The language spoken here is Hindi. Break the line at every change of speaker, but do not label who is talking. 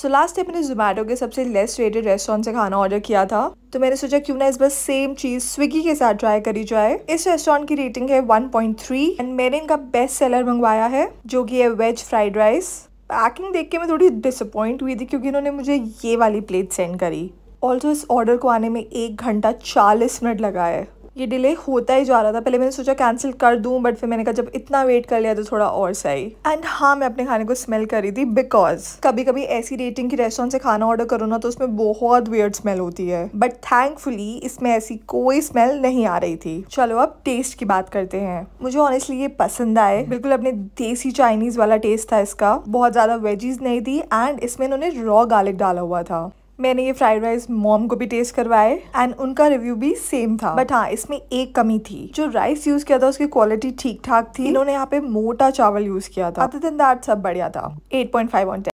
सो लास्ट टाइम मैंने जोमेटो के सबसे लेस रेटेड रेस्टोरेंट से खाना ऑर्डर किया था तो मैंने सोचा क्यों ना इस बार सेम चीज़ स्विगी के साथ ट्राई करी जाए इस रेस्टोरेंट की रेटिंग है 1.3 एंड मैंने इनका बेस्ट सेलर मंगवाया है जो कि है वेज फ्राइड राइस पैकिंग देख के मैं थोड़ी डिसअपॉइंट हुई थी क्योंकि इन्होंने मुझे ये वाली प्लेट सेंड करी ऑल्सो इस ऑर्डर को आने में एक घंटा चालीस मिनट लगा है ये डिले होता ही जा रहा था पहले मैंने सोचा कैंसिल कर दूँ बट फिर मैंने कहा जब इतना वेट कर लिया तो थोड़ा और सही एंड हाँ मैं अपने खाने को स्मेल कर रही थी बिकॉज कभी कभी ऐसी रेटिंग की रेस्टोरेंट से खाना ऑर्डर करो ना तो उसमें बहुत वियर्ड स्मेल होती है बट थैंकफुली इसमें ऐसी कोई स्मेल नहीं आ रही थी चलो अब टेस्ट की बात करते हैं मुझे ऑनेस्टली ये पसंद आए बिल्कुल अपने देसी चाइनीज वाला टेस्ट था इसका बहुत ज्यादा वेजीज नहीं थी एंड इसमें इन्होंने रॉ गार्लिक डाला हुआ था मैंने ये फ्राइड राइस मॉम को भी टेस्ट करवाए एंड उनका रिव्यू भी सेम था बट हाँ इसमें एक कमी थी जो राइस यूज किया था उसकी क्वालिटी ठीक ठाक थी इन्होंने यहाँ पे मोटा चावल यूज किया था अदर दैट सब बढ़िया था 8.5 पॉइंट